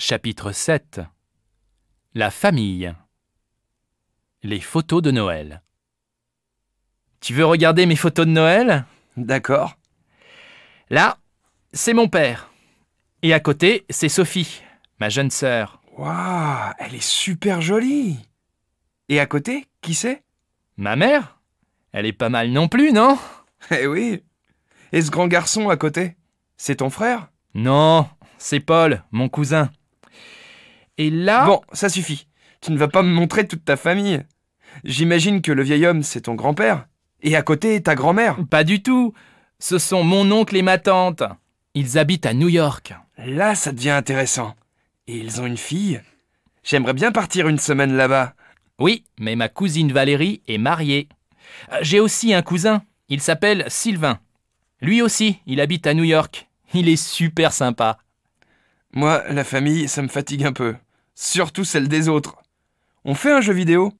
Chapitre 7 La famille Les photos de Noël Tu veux regarder mes photos de Noël D'accord. Là, c'est mon père. Et à côté, c'est Sophie, ma jeune sœur. Waouh, elle est super jolie Et à côté, qui c'est Ma mère Elle est pas mal non plus, non Eh oui Et ce grand garçon à côté C'est ton frère Non, c'est Paul, mon cousin. Et là... Bon, ça suffit. Tu ne vas pas me montrer toute ta famille. J'imagine que le vieil homme, c'est ton grand-père. Et à côté, ta grand-mère. Pas du tout. Ce sont mon oncle et ma tante. Ils habitent à New York. Là, ça devient intéressant. Et ils ont une fille. J'aimerais bien partir une semaine là-bas. Oui, mais ma cousine Valérie est mariée. Euh, j'ai aussi un cousin. Il s'appelle Sylvain. Lui aussi, il habite à New York. Il est super sympa. Moi, la famille, ça me fatigue un peu. Surtout celle des autres. On fait un jeu vidéo